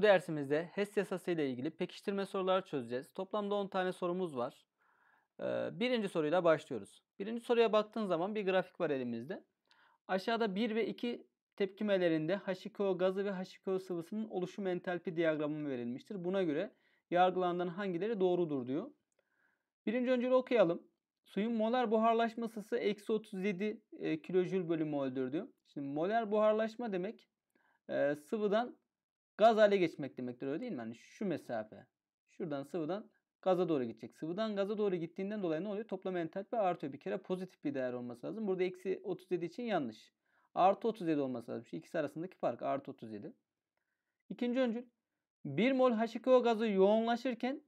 Bu dersimizde HES yasası ile ilgili pekiştirme soruları çözeceğiz. Toplamda 10 tane sorumuz var. Ee, birinci soruyla başlıyoruz. Birinci soruya baktığın zaman bir grafik var elimizde. Aşağıda 1 ve 2 tepkimelerinde H2O gazı ve H2O sıvısının oluşum entalpi diyagramı verilmiştir. Buna göre yargılanan hangileri doğrudur diyor. Birinci öncülü okuyalım. Suyun molar buharlaşma ısısı eksi 37 e, kilojül bölü moldür diyor. Şimdi molar buharlaşma demek e, sıvıdan Gaz hale geçmek demektir öyle değil mi? Yani şu mesafe. Şuradan sıvıdan gaza doğru gidecek. Sıvıdan gaza doğru gittiğinden dolayı ne oluyor? Toplam entalpi artıyor. Bir kere pozitif bir değer olması lazım. Burada eksi 37 için yanlış. Artı 37 olması lazım. Şu ikisi arasındaki fark artı 37. İkinci öncül. 1 mol H2O gazı yoğunlaşırken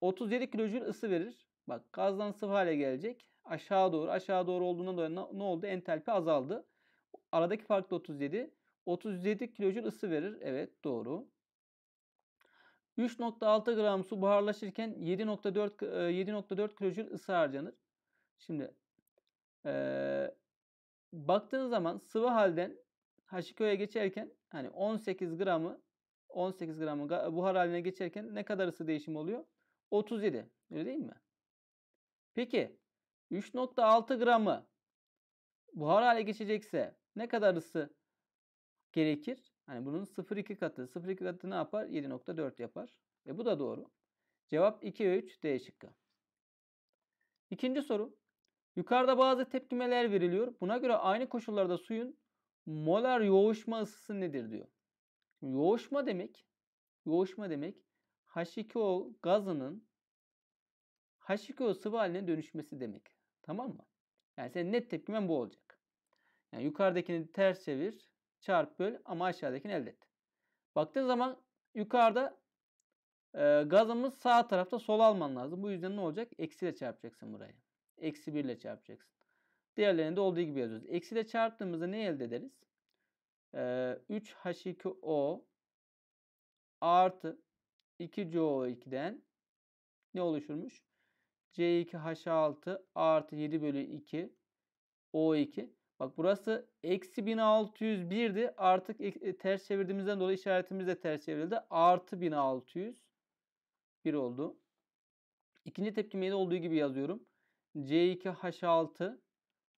37 kilojül ısı verir. Bak gazdan sıvı hale gelecek. Aşağı doğru aşağı doğru olduğundan dolayı ne oldu? Entalpi azaldı. Aradaki fark da 37. 37 kilojül ısı verir. Evet doğru. 3.6 gram su buharlaşırken 7.4 7.4 e, kilojül ısı harcanır. Şimdi ee, baktığınız zaman sıvı halden Haşiko'ya geçerken hani 18 gramı 18 gramı buhar haline geçerken ne kadar ısı değişimi oluyor? 37. Öyle değil mi? Peki 3.6 gramı buhar hale geçecekse ne kadar ısı gerekir. Hani bunun 0,2 katı. 0,2 katı ne yapar? 7,4 yapar. Ve bu da doğru. Cevap 2 ve 3 D şıkkı. İkinci soru. Yukarıda bazı tepkimeler veriliyor. Buna göre aynı koşullarda suyun molar yoğuşma ısısı nedir diyor. Şimdi yoğuşma demek yoğuşma demek H2O gazının H2O sıvı haline dönüşmesi demek. Tamam mı? Yani senin net tepkimen bu olacak. Yani yukarıdakini ters çevir çarp böl ama aşağıdakini elde et. Baktığın zaman yukarıda e, gazımız sağ tarafta sol alman lazım. Bu yüzden ne olacak? Eksiyle çarpacaksın burayı. Eksi 1 ile çarpacaksın. Diğerlerini de olduğu gibi yazıyoruz. Eksiyle çarptığımızda ne elde ederiz? E, 3H2O artı 2CO2'den ne oluşurmuş? C2H6 artı 7 bölü 2 O2. Bak burası eksi 1601'di. Artık e, ters çevirdiğimizden dolayı işaretimiz de ters çevrildi. Artı 1601 oldu. İkinci tepkimeyi de olduğu gibi yazıyorum. C2H6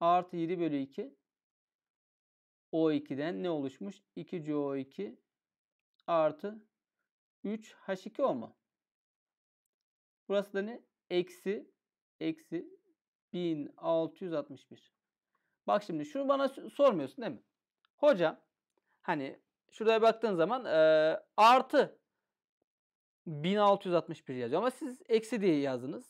artı 7 bölü 2 O2'den ne oluşmuş? 2CO2 artı 3H2O mu? Burası da ne? Eksi eksi 1661. Bak şimdi şunu bana sormuyorsun değil mi? Hocam hani şuraya baktığın zaman e, artı 1661 yazıyor ama siz eksi diye yazdınız.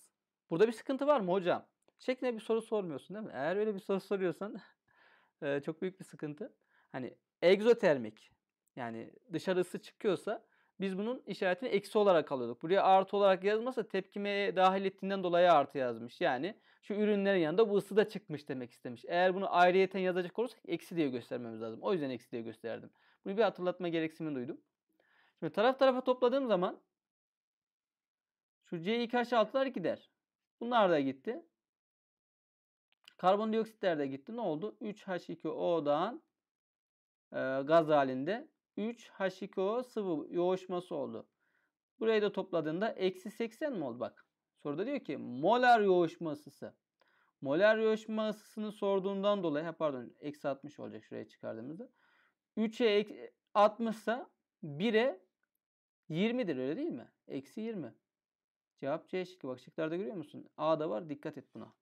Burada bir sıkıntı var mı hocam? Şeklinde bir soru sormuyorsun değil mi? Eğer öyle bir soru soruyorsan e, çok büyük bir sıkıntı. Hani egzotermik yani dışarı ısı çıkıyorsa biz bunun işaretini eksi olarak alıyorduk. Buraya artı olarak yazmasa tepkime dahil ettiğinden dolayı artı yazmış. Yani şu ürünlerin yanında bu ısı da çıkmış demek istemiş. Eğer bunu ayrıyeten yazacak olursak eksi diye göstermemiz lazım. O yüzden eksi diye gösterdim. Bunu bir hatırlatma gereksinimi duydum. Şimdi taraf tarafa topladığım zaman şu C2H6'lar gider. Bunlar da gitti. Karbondioksit de gitti. Ne oldu? 3H2O'dan e, gaz halinde 3H2O sıvı yoğuşması oldu. Burayı da topladığında eksi 80 mol bak. Soruda diyor ki molar yoğuşma ısısı. Molar yoğuşma ısısını sorduğundan dolayı pardon eksi 60 olacak şuraya çıkardığımızda. 3'e 60 ise 1'e 20'dir öyle değil mi? Eksi 20. Cevap C şıkkı. Bak şıklarda görüyor musun? A da var. Dikkat et buna.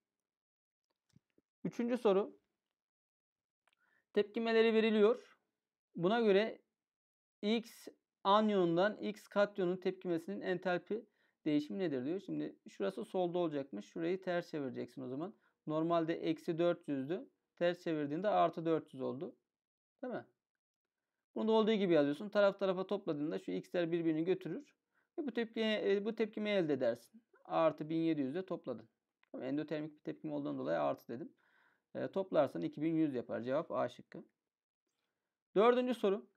Üçüncü soru. Tepkimeleri veriliyor. Buna göre X anyondan X katyonun tepkimesinin entalpi değişimi nedir diyor. Şimdi şurası solda olacakmış. Şurayı ters çevireceksin o zaman. Normalde eksi 400'dü. Ters çevirdiğinde artı 400 oldu. Değil mi? Bunu da olduğu gibi yazıyorsun. Taraf tarafa topladığında şu x'ler birbirini götürür. Ve bu tepkiye e, bu tepkimi elde edersin. Artı 1700 de topladın. Endotermik bir tepkim olduğundan dolayı artı dedim. E, toplarsan 2100 yapar. Cevap A şıkkı. Dördüncü soru.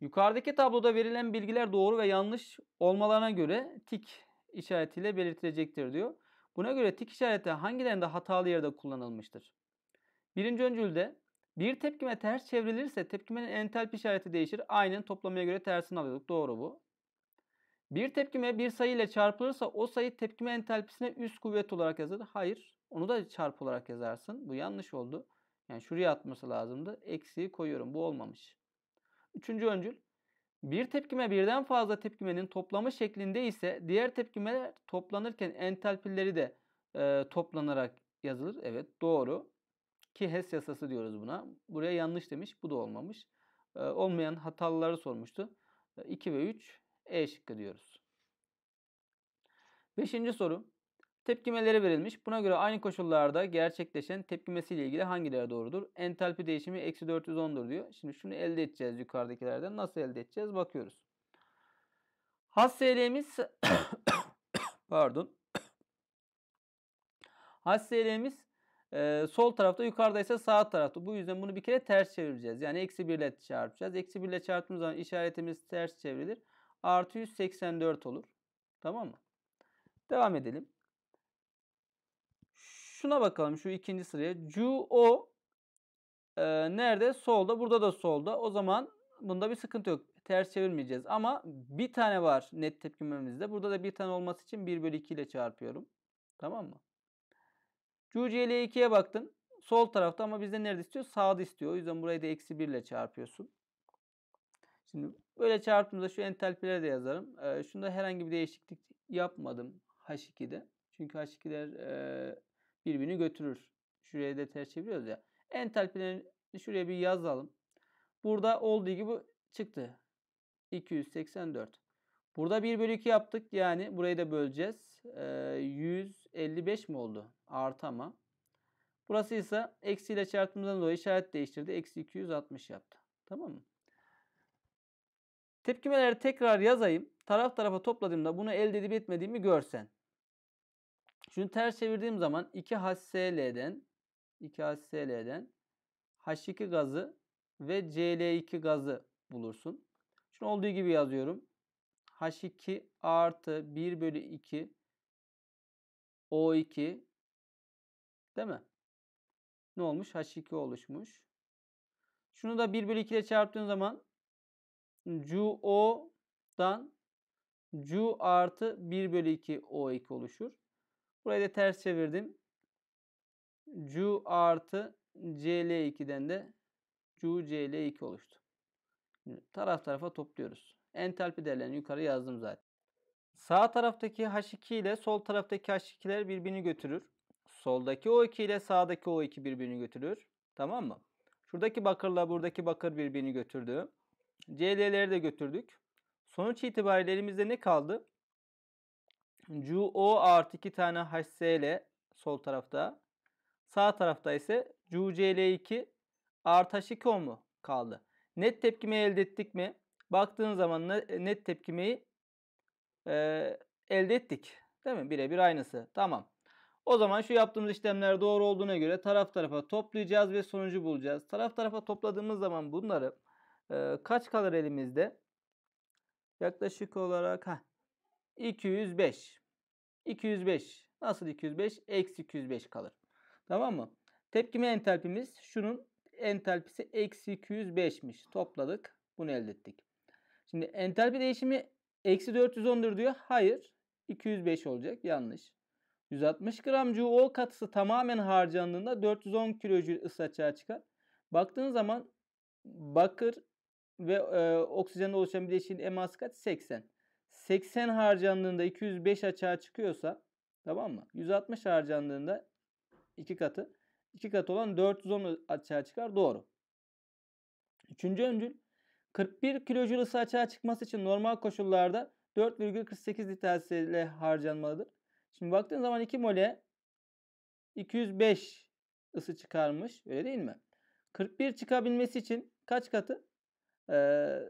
Yukarıdaki tabloda verilen bilgiler doğru ve yanlış olmalarına göre tik işaretiyle belirtilecektir diyor. Buna göre tik işareti hangilerinde hatalı yerde kullanılmıştır? Birinci öncülde bir tepkime ters çevrilirse tepkimenin entalpi işareti değişir. Aynen toplamaya göre tersini alıyorduk. Doğru bu. Bir tepkime bir sayı ile çarpılırsa o sayı tepkime entalpisine üst kuvvet olarak yazılır. Hayır. Onu da çarp olarak yazarsın. Bu yanlış oldu. Yani şuraya atması lazımdı. Eksiği koyuyorum. Bu olmamış. Üçüncü öncül. Bir tepkime birden fazla tepkimenin toplamı şeklinde ise diğer tepkimeler toplanırken entalpileri de e, toplanarak yazılır. Evet doğru. Ki HES yasası diyoruz buna. Buraya yanlış demiş. Bu da olmamış. E, olmayan hatalıları sormuştu. E, ve 3 E şıkkı diyoruz. Beşinci soru. Tepkimeleri verilmiş. Buna göre aynı koşullarda gerçekleşen tepkimesiyle ilgili hangileri doğrudur? Entalpi değişimi eksi 410'dur diyor. Şimdi şunu elde edeceğiz yukarıdakilerden. Nasıl elde edeceğiz? Bakıyoruz. Hasselemiz pardon. Hasselemiz e, sol tarafta yukarıdaysa sağ tarafta. Bu yüzden bunu bir kere ters çevireceğiz. Yani eksi 1 ile çarpacağız. Eksi 1 ile çarptığımız zaman işaretimiz ters çevrilir. Artı 184 olur. Tamam mı? Devam edelim şuna bakalım şu ikinci sıraya. Ju O e, nerede? Solda. Burada da solda. O zaman bunda bir sıkıntı yok. Ters çevirmeyeceğiz. Ama bir tane var net tepkimemizde. Burada da bir tane olması için 1 bölü 2 ile çarpıyorum. Tamam mı? QCL2'ye baktın. Sol tarafta ama bizde nerede istiyor? Sağda istiyor. O yüzden burayı da eksi 1 ile çarpıyorsun. Şimdi böyle çarptığımızda şu entalpileri de yazarım. E, şunda herhangi bir değişiklik yapmadım H2'de. Çünkü H2'ler e, birbirini götürür. Şuraya da ters çeviriyoruz ya. Entalpilerini şuraya bir yazalım. Burada olduğu gibi çıktı. 284. Burada 1 bölü 2 yaptık. Yani burayı da böleceğiz. Ee, 155 mi oldu? Artı ama. Burası ise eksi ile çarptığımızdan dolayı işaret değiştirdi. Eksi 260 yaptı. Tamam mı? Tepkimeleri tekrar yazayım. Taraf tarafa topladığımda bunu elde edip etmediğimi görsen. Şunu ters çevirdiğim zaman 2HCl'den 2HCl'den H2 gazı ve Cl2 gazı bulursun. Şunu olduğu gibi yazıyorum. H2 artı 1 bölü 2 O2 değil mi? Ne olmuş? H2 oluşmuş. Şunu da 1 bölü 2 ile çarptığın zaman CuO'dan Cu artı 1 bölü 2 O2 oluşur. Burayı da ters çevirdim. Cu artı CL2'den de Cu CL2 oluştu. Şimdi taraf tarafa topluyoruz. Entalpi değerlerini yukarı yazdım zaten. Sağ taraftaki H2 ile sol taraftaki H2'ler birbirini götürür. Soldaki O2 ile sağdaki O2 birbirini götürür. Tamam mı? Şuradaki bakırla buradaki bakır birbirini götürdü. CL'leri de götürdük. Sonuç itibariyle elimizde ne kaldı? O artı 2 tane HCl sol tarafta. Sağ tarafta ise CuCl2 artı H2 O mu kaldı? Net tepkimeyi elde ettik mi? Baktığın zaman net tepkimeyi e, elde ettik. Değil mi? Birebir aynısı. Tamam. O zaman şu yaptığımız işlemler doğru olduğuna göre taraf tarafa toplayacağız ve sonucu bulacağız. Taraf tarafa topladığımız zaman bunları e, kaç kalır elimizde? Yaklaşık olarak heh, 205. 205. Nasıl 205? Eksi 205 kalır. Tamam mı? Tepkime entalpimiz şunun entalpisi eksi 205'miş. Topladık. Bunu elde ettik. Şimdi entalpi değişimi eksi 410'dur diyor. Hayır. 205 olacak. Yanlış. 160 gram CuO katısı tamamen harcandığında 410 kilojül ısı açığa çıkar. Baktığın zaman bakır ve e, oksijenle oluşan bileşiğin eması kaç? 80. 80 harcandığında 205 açığa çıkıyorsa tamam mı? 160 harcandığında 2 katı. 2 katı olan 410 açığa çıkar. Doğru. Üçüncü öncül 41 kilojül ısı açığa çıkması için normal koşullarda 4,48 litresiyle harcanmalıdır. Şimdi baktığın zaman 2 mole 205 ısı çıkarmış. Öyle değil mi? 41 çıkabilmesi için kaç katı? Ee,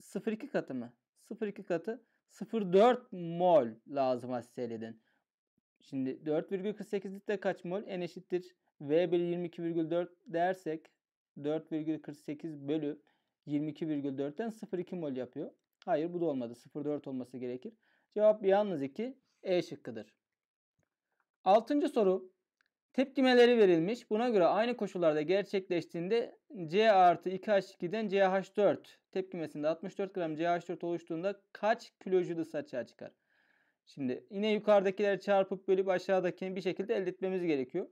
0,2 katı mı? 0,2 katı 0,4 mol lazım asetilin. Şimdi 4.48 litre kaç mol? N eşittir V bölü 22,4 dersek 4,48 bölü 22,4'ten 0,2 mol yapıyor. Hayır bu da olmadı. 0,4 olması gerekir. Cevap yalnız 2 E şıkkıdır. Altıncı soru Tepkimeleri verilmiş. Buna göre aynı koşullarda gerçekleştiğinde C artı 2H2'den CH4 tepkimesinde 64 gram CH4 oluştuğunda kaç kilojülü saçığa çıkar? Şimdi yine yukarıdakileri çarpıp bölüp aşağıdakini bir şekilde elde etmemiz gerekiyor.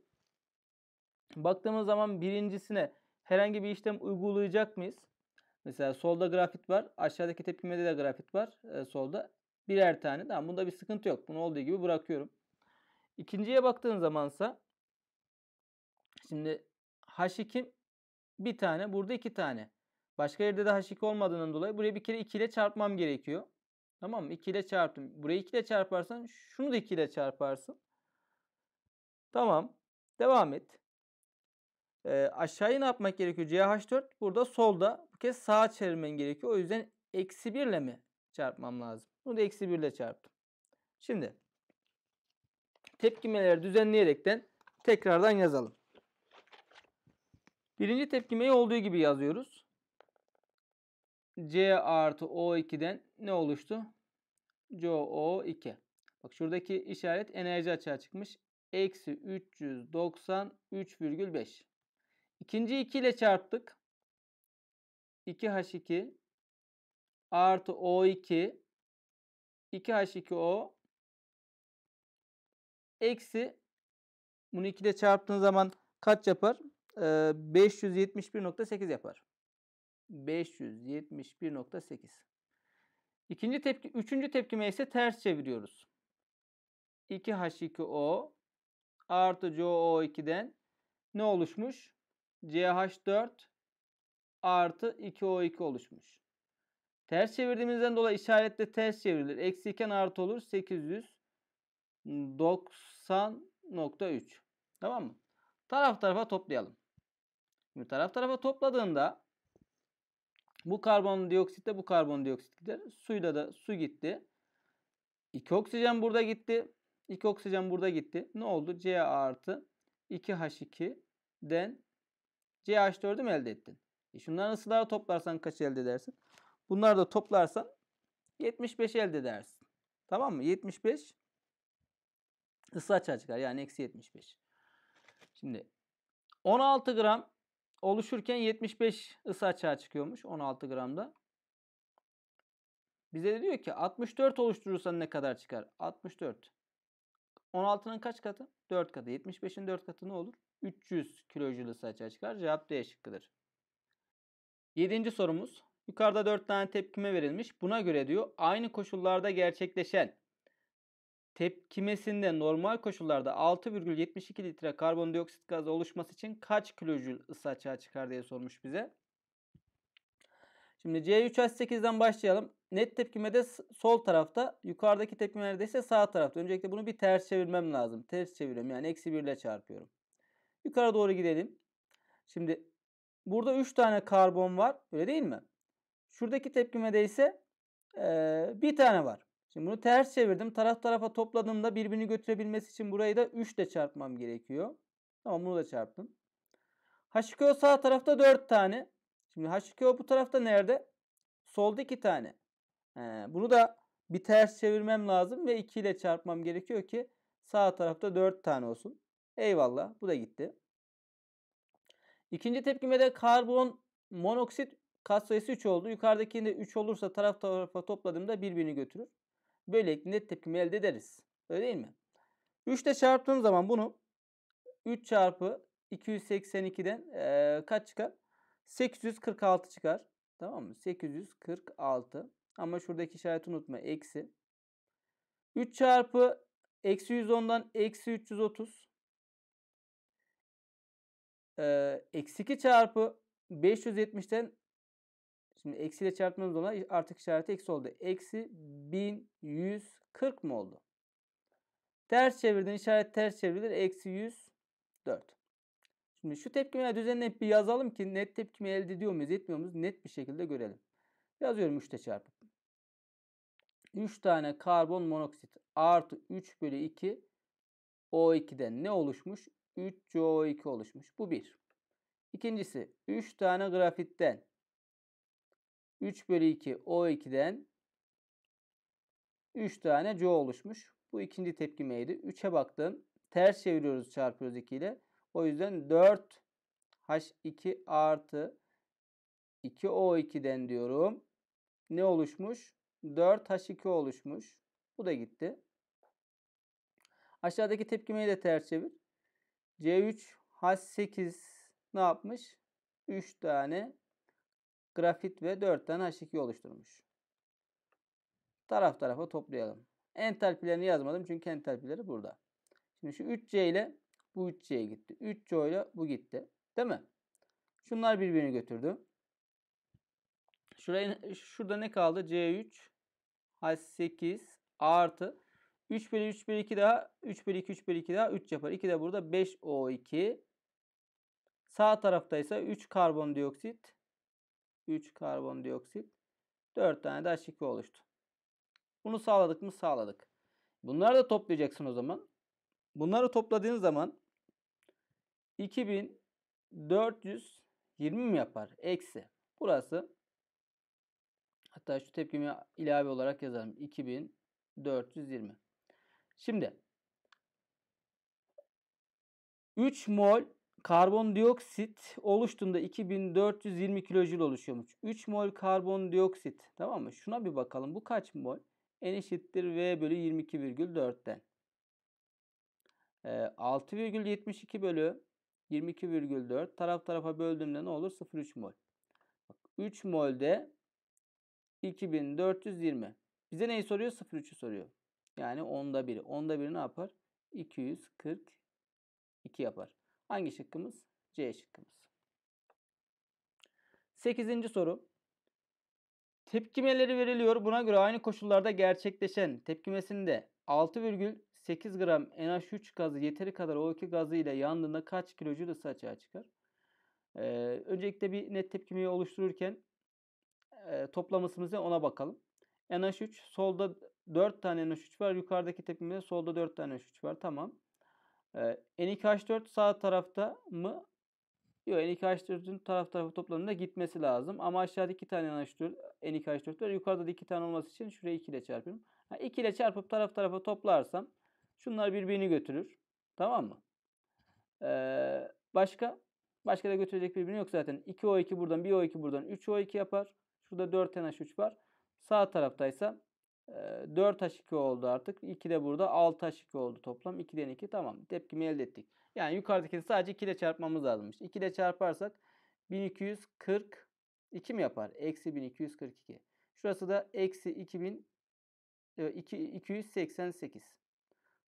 Baktığımız zaman birincisine herhangi bir işlem uygulayacak mıyız? Mesela solda grafit var. Aşağıdaki tepkimede de grafit var. E, solda birer tane. Tamam bunda bir sıkıntı yok. Bunu olduğu gibi bırakıyorum. İkinciye baktığın zamansa Şimdi H2 bir tane burada iki tane. Başka yerde de H2 olmadığından dolayı buraya bir kere 2 ile çarpmam gerekiyor. Tamam mı? 2 ile çarptım. Burayı 2 ile çarparsan şunu da 2 ile çarparsın. Tamam. Devam et. Ee, aşağıya ne yapmak gerekiyor? CH4 burada solda. Bu kez sağa çevirmen gerekiyor. O yüzden eksi 1 ile mi çarpmam lazım? Bunu da eksi 1 ile çarptım. Şimdi tepkimeleri düzenleyerekten tekrardan yazalım. Birinci tepkimeyi olduğu gibi yazıyoruz. C artı O2'den ne oluştu? CO2. Bak şuradaki işaret enerji açığa çıkmış. Eksi 393,5. İkinci 2 ile çarptık. 2H2 artı O2 2H2O eksi bunu 2 ile çarptığın zaman kaç yapar? 571.8 yapar. 571.8. İkinci tepki, üçüncü tepkime ise ters çeviriyoruz. 2H2O artı co 2den ne oluşmuş? CH4 artı 2O2 oluşmuş. Ters çevirdiğimizden dolayı işaretle ters çevrilir. Eksi iken artı olur. 890.3. Tamam mı? Taraf tarafa toplayalım. Şimdi taraf tarafa topladığında bu karbondioksit de bu karbondioksit gider. Suyla da su gitti. İki oksijen burada gitti. İki oksijen burada gitti. Ne oldu? Ca artı 2H2'den CH4'ü mü elde ettin? E şunların ısıları toplarsan kaç elde edersin? Bunları da toplarsan 75 elde edersin. Tamam mı? 75 ısı açığa çıkar. Yani eksi 75. Şimdi 16 gram oluşurken 75 ısı açığa çıkıyormuş 16 gramda. Bize de diyor ki 64 oluşturursan ne kadar çıkar? 64. 16'nın kaç katı? 4 katı. 75'in 4 katı ne olur? 300 kilojül ısı açığa çıkar. Cevap D şıkkıdır. 7. sorumuz. Yukarıda 4 tane tepkime verilmiş. Buna göre diyor aynı koşullarda gerçekleşen tepkimesinde normal koşullarda 6,72 litre karbondioksit gazı oluşması için kaç kilojül ısı açığa çıkar diye sormuş bize. Şimdi C3H8'den başlayalım. Net tepkimede sol tarafta, yukarıdaki tepkimelerde ise sağ tarafta. Öncelikle bunu bir ters çevirmem lazım. Ters çeviriyorum yani eksi 1 ile çarpıyorum. Yukarı doğru gidelim. Şimdi burada 3 tane karbon var öyle değil mi? Şuradaki tepkimede ise ee, bir tane var. Şimdi bunu ters çevirdim. Taraf tarafa topladığımda birbirini götürebilmesi için burayı da 3 ile çarpmam gerekiyor. Tamam bunu da çarptım. h sağ tarafta 4 tane. Şimdi h bu tarafta nerede? Solda 2 tane. Ee, bunu da bir ters çevirmem lazım ve 2 ile çarpmam gerekiyor ki sağ tarafta 4 tane olsun. Eyvallah bu da gitti. İkinci tepkime de karbon monoksit kat sayısı 3 oldu. Yukarıdakinde 3 olursa taraf tarafa topladığımda birbirini götürür böylelikle net tepkimi elde ederiz. Öyle değil mi? 3 ile çarptığım zaman bunu 3 çarpı 282'den e, kaç çıkar? 846 çıkar. Tamam mı? 846. Ama şuradaki işareti unutma. Eksi. 3 çarpı eksi 110'dan eksi 330. eksi 2 çarpı 570'ten Şimdi eksiyle çarptığımız dolayı artık işareti eksi oldu. Eksi 1140 mı oldu? Ters çevirdiğin işaret ters çevrilir. Eksi 104. Şimdi şu tepkimeler düzenleyip bir yazalım ki net tepkimi elde ediyor muyuz etmiyor muyuz net bir şekilde görelim. Yazıyorum 3'te çarpıp. 3 tane karbon monoksit artı 3 bölü 2 O2'den ne oluşmuş? 3CO2 oluşmuş. Bu bir. İkincisi 3 tane grafitten 3 bölü 2 O2'den 3 tane C oluşmuş. Bu ikinci tepkimeydi. 3'e baktım. Ters çeviriyoruz çarpıyoruz 2 ile. O yüzden 4 H2 artı 2O2'den diyorum. Ne oluşmuş? 4H2 oluşmuş. Bu da gitti. Aşağıdaki tepkimeyi de ters çevir. C3 H8 ne yapmış? 3 tane grafit ve 4 tane H2 oluşturmuş. Taraf tarafa toplayalım. Entalpilerini yazmadım çünkü entalpileri burada. Şimdi şu 3C ile bu 3C'ye gitti. 3C ile bu gitti. Değil mi? Şunlar birbirini götürdü. Şuraya, şurada ne kaldı? C3, H8 artı 3 bölü 3 bölü 2 daha 3 bölü 2 3 bölü 2 daha 3 yapar. 2 de burada 5O2. Sağ taraftaysa ise 3 karbondioksit 3 karbondioksit, 4 tane de H2 oluştu. Bunu sağladık mı? Sağladık. Bunları da toplayacaksın o zaman. Bunları topladığın zaman 2420 mi yapar? Eksi. Burası hatta şu tepkimi ilave olarak yazalım. 2420. Şimdi 3 mol karbondioksit oluştuğunda 2420 kilojül oluşuyormuş. 3 mol karbondioksit. Tamam mı? Şuna bir bakalım. Bu kaç mol? En eşittir V bölü 22,4'ten. 6,72 ee, bölü 22,4 taraf tarafa böldüğümde ne olur? 0,3 mol. Bak, 3 molde 2420. Bize neyi soruyor? 0,3'ü soruyor. Yani onda biri. Onda biri ne yapar? 242 yapar. Hangi şıkkımız? C şıkkımız. Sekizinci soru. Tepkimeleri veriliyor. Buna göre aynı koşullarda gerçekleşen tepkimesinde 6,8 gram NH3 gazı yeteri kadar O2 gazı ile yandığında kaç kilojül ısı açığa çıkar? Ee, öncelikle bir net tepkimeyi oluştururken e, toplamasımıza ona bakalım. NH3 solda 4 tane NH3 var. Yukarıdaki tepkimede solda 4 tane NH3 var. Tamam. N2H4 sağ tarafta mı? Yok n 2 4ün taraf tarafı toplamında gitmesi lazım. Ama aşağıda iki tane N2H4, 4 var. Yukarıda da iki tane olması için şuraya 2 ile çarpıyorum. Ha, 2 ile çarpıp taraf tarafa toplarsam şunlar birbirini götürür. Tamam mı? Ee, başka? Başka da götürecek birbirini yok zaten. 2O2 buradan, 1O2 buradan, 3O2 yapar. Şurada 4NH3 var. Sağ taraftaysa 4H2 oldu artık. 2 de burada 6H2 oldu toplam. 2'den 2 tamam. Tepkimi elde ettik. Yani yukarıdakini sadece 2 ile çarpmamız lazımmış. 2 ile çarparsak 1242 mi yapar? Eksi 1242. Şurası da eksi 2000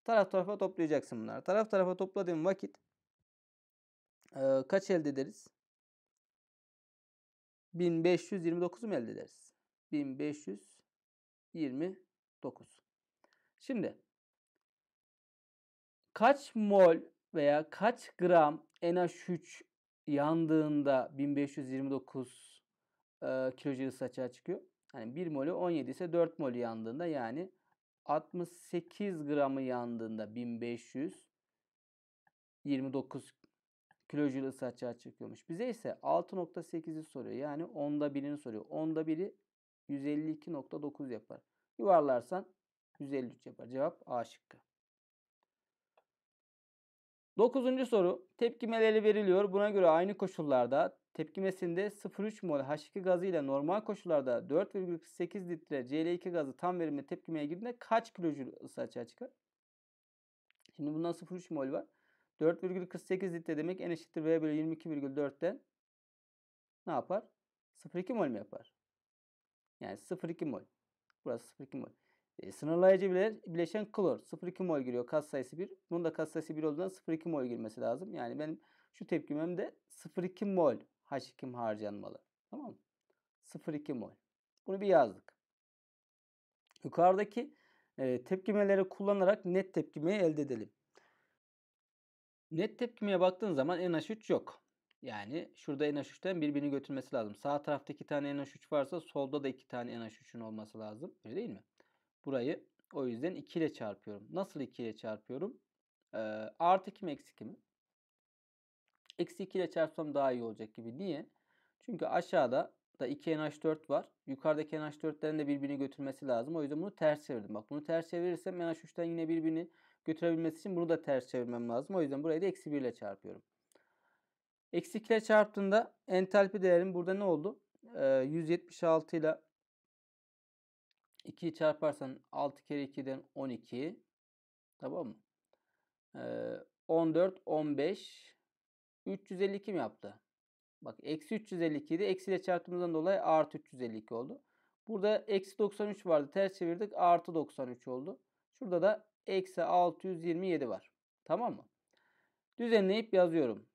Taraf tarafa toplayacaksın bunlar. Taraf tarafa topladığım vakit kaç elde ederiz? 1529 mu elde ederiz? 1500 29. Şimdi kaç mol veya kaç gram NH3 yandığında 1529 e, kilojeli saçığa çıkıyor? Yani 1 molü 17 ise 4 molü yandığında yani 68 gramı yandığında 1529 kilojül ısı çıkıyormuş. Bize ise 6.8'i soruyor. Yani onda birini soruyor. Onda biri 152.9 yapar. Yuvarlarsan 153 yapar. Cevap A şıkkı. Dokuzuncu soru. Tepkimeleri veriliyor. Buna göre aynı koşullarda tepkimesinde 0,3 mol H2 gazı ile normal koşullarda 4,8 litre Cl2 gazı tam verimli tepkimeye girdiğinde kaç kilojül ısı açığa çıkar? Şimdi bundan 0,3 mol var. 4,48 litre demek en eşittir V bölü 22,4'ten ne yapar? 0,2 mol mu yapar? Yani 0,2 mol. Burası 0,2 mol. E, sınırlayıcı bileşen klor. 0,2 mol giriyor. Kas sayısı 1. Bunun da kas sayısı 1 olduğundan 0,2 mol girmesi lazım. Yani benim şu tepkimemde 0,2 mol H2 harcanmalı. Tamam mı? 0,2 mol. Bunu bir yazdık. Yukarıdaki e, tepkimeleri kullanarak net tepkimeyi elde edelim. Net tepkimeye baktığın zaman NH3 yok. Yani şurada NH3'ten birbirini götürmesi lazım. Sağ tarafta iki tane NH3 varsa solda da iki tane NH3'ün olması lazım. Öyle değil mi? Burayı o yüzden 2 ile çarpıyorum. Nasıl 2 ile çarpıyorum? Ee, artı 2 eksi 2 mi? Eksi 2 ile çarpsam daha iyi olacak gibi. Niye? Çünkü aşağıda da 2 NH4 var. Yukarıdaki NH4'lerin de birbirini götürmesi lazım. O yüzden bunu ters çevirdim. Bak bunu ters çevirirsem NH3'ten yine birbirini götürebilmesi için bunu da ters çevirmem lazım. O yüzden burayı da eksi 1 ile çarpıyorum. Eksikle çarptığında entalpi değerim burada ne oldu? Ee, 176 ile 2'yi çarparsan 6 kere 2'den 12. Tamam mı? Ee, 14, 15, 352 mi yaptı? Bak eksi 352 idi. Eksiyle çarptığımızdan dolayı artı 352 oldu. Burada eksi 93 vardı. Ters çevirdik. Artı 93 oldu. Şurada da eksi 627 var. Tamam mı? Düzenleyip yazıyorum.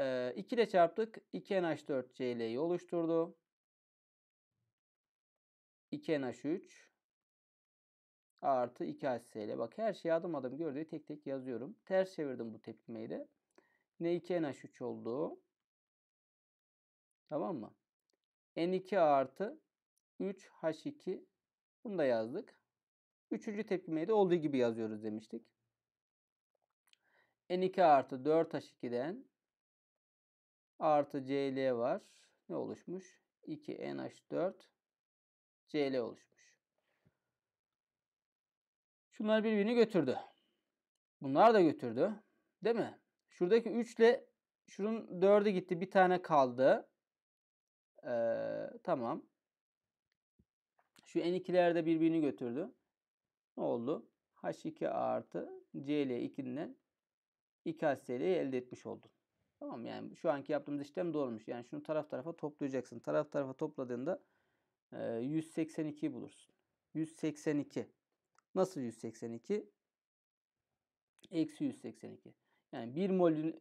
E, 2 ile çarptık. 2NH4Cl'yi oluşturdu. 2NH3 artı 2HCl. Bak her şeyi adım adım gördüğü tek tek yazıyorum. Ters çevirdim bu tepkimeyi de. Ne 2NH3 oldu. Tamam mı? N2 artı 3H2 bunu da yazdık. Üçüncü tepkimeyi de olduğu gibi yazıyoruz demiştik. N2 artı 4H2'den artı CL var. Ne oluşmuş? 2NH4 CL oluşmuş. Şunlar birbirini götürdü. Bunlar da götürdü. Değil mi? Şuradaki 3 ile şunun 4'ü gitti. Bir tane kaldı. Ee, tamam. Şu N2'ler de birbirini götürdü. Ne oldu? H2 artı CL2'den 2HCl'yi elde etmiş oldun. Tamam yani şu anki yaptığımız işlem doğrumuş. Yani şunu taraf tarafa toplayacaksın. Taraf tarafa topladığında 182 bulursun. 182. Nasıl 182? Eksi 182. Yani 1 mol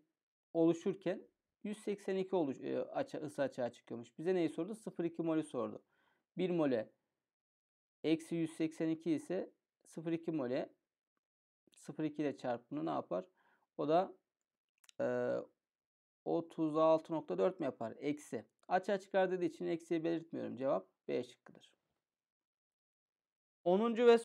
oluşurken 182 oluş, açı, ısı açığa çıkıyormuş. Bize neyi sordu? 0,2 molü sordu. 1 mole eksi 182 ise 0,2 mole 0,2 ile çarpımını ne yapar? O da e, 36.4 mi yapar? Eksi. Açığa çıkar dediği için eksiyi belirtmiyorum. Cevap B şıkkıdır. 10. ve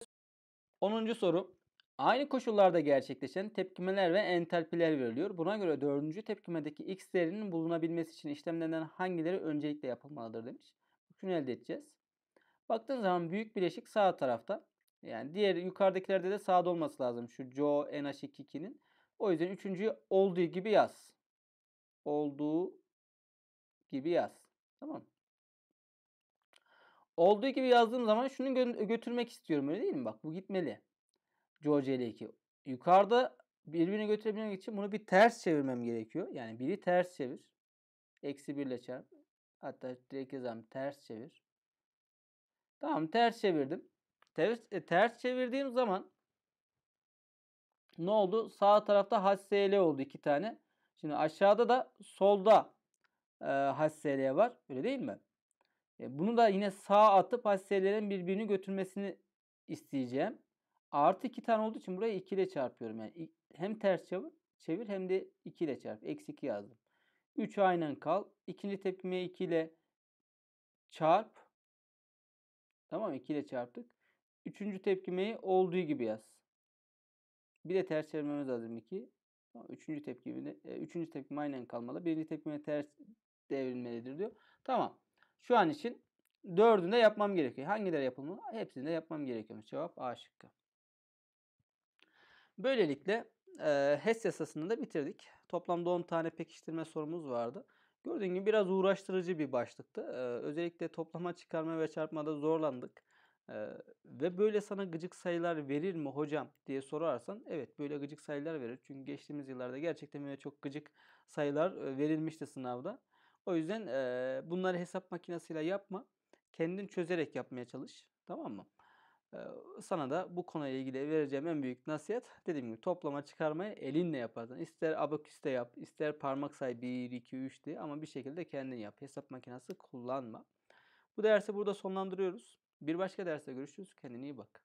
10. soru. Aynı koşullarda gerçekleşen tepkimeler ve entalpiler veriliyor. Buna göre 4. tepkimedeki x değerinin bulunabilmesi için işlemlerden hangileri öncelikle yapılmalıdır demiş. Bunu elde edeceğiz. Baktığın zaman büyük bileşik sağ tarafta. Yani diğer yukarıdakilerde de sağda olması lazım. Şu CO NH2'nin. O yüzden üçüncüyü olduğu gibi yaz olduğu gibi yaz. Tamam Olduğu gibi yazdığım zaman şunu gö götürmek istiyorum öyle değil mi? Bak bu gitmeli. George ile 2. Yukarıda birbirini götürebilmek için bunu bir ters çevirmem gerekiyor. Yani biri ters çevir. Eksi 1 ile çarp. Hatta direkt yazalım ters çevir. Tamam ters çevirdim. Ters, e, ters çevirdiğim zaman ne oldu? Sağ tarafta HSL oldu iki tane. Şimdi aşağıda da solda e, hasseliye var. Öyle değil mi? E, bunu da yine sağa atıp hasseliyelerin birbirini götürmesini isteyeceğim. Artı 2 tane olduğu için buraya 2 ile çarpıyorum. Yani hem ters çevir, çevir hem de 2 ile çarp. Eksi 2 yazdım. 3 aynen kal. İkinci tepkimeye 2 ile çarp. Tamam mı? 2 ile çarptık. Üçüncü tepkimeyi olduğu gibi yaz. Bir de ters çevirmemiz lazım 2. Üçüncü tepkimde, e, üçüncü tepkim aynen kalmalı. Birinci tepkime ters devrilmelidir diyor. Tamam. Şu an için dördünde yapmam gerekiyor. Hangileri yapılmalı? Hepsinde yapmam gerekiyor. Cevap A şıkkı. Böylelikle e, HES yasasını da bitirdik. Toplamda 10 tane pekiştirme sorumuz vardı. Gördüğün gibi biraz uğraştırıcı bir başlıktı. E, özellikle toplama, çıkarma ve çarpmada zorlandık ve böyle sana gıcık sayılar verir mi hocam diye sorarsan evet böyle gıcık sayılar verir. Çünkü geçtiğimiz yıllarda gerçekten böyle çok gıcık sayılar verilmişti sınavda. O yüzden e, bunları hesap makinesiyle yapma. Kendin çözerek yapmaya çalış. Tamam mı? E, sana da bu konuyla ilgili vereceğim en büyük nasihat dediğim gibi toplama çıkarmayı elinle yaparsın. İster abaküste yap, ister parmak say 1, 2, 3 diye ama bir şekilde kendin yap. Hesap makinesi kullanma. Bu dersi burada sonlandırıyoruz. Bir başka derste görüşürüz. Kendine iyi bak.